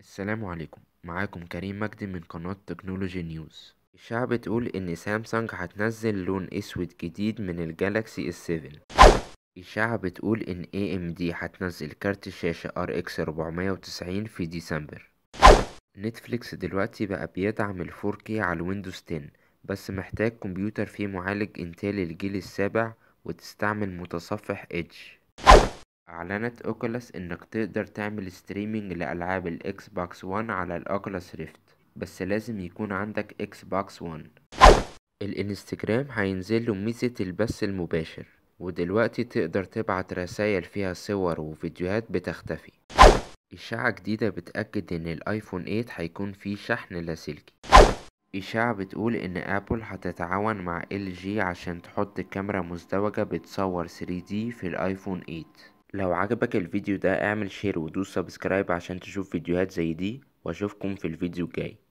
السلام عليكم معاكم كريم مجدي من قناة تكنولوجي نيوز الشعب بتقول ان سامسونج هتنزل لون اسود جديد من الجالاكسي 7 الشعب بتقول ان اي ام دي هتنزل كارت شاشة ار اكس 490 في ديسمبر نتفليكس دلوقتي بقى بيدعم الفوركي 4K على الويندوز 10 بس محتاج كمبيوتر فيه معالج انتل الجيل السابع وتستعمل متصفح ايدج أعلنت أوكولاس إنك تقدر تعمل ستريمينج لألعاب الإكس بوكس 1 على الأوكولاس ريفت بس لازم يكون عندك إكس بوكس 1 الانستجرام هينزل له ميزة البث المباشر ودلوقتي تقدر تبعت رسايل فيها صور وفيديوهات بتختفي إشاعة جديدة بتأكد إن الآيفون 8 هيكون فيه شحن لاسلكي إشاعة بتقول إن أبل هتتعاون مع ال جي عشان تحط كاميرا مزدوجة بتصور 3D في الآيفون 8 لو عجبك الفيديو ده اعمل شير ودوس سبسكرايب عشان تشوف فيديوهات زي دي واشوفكم في الفيديو الجاي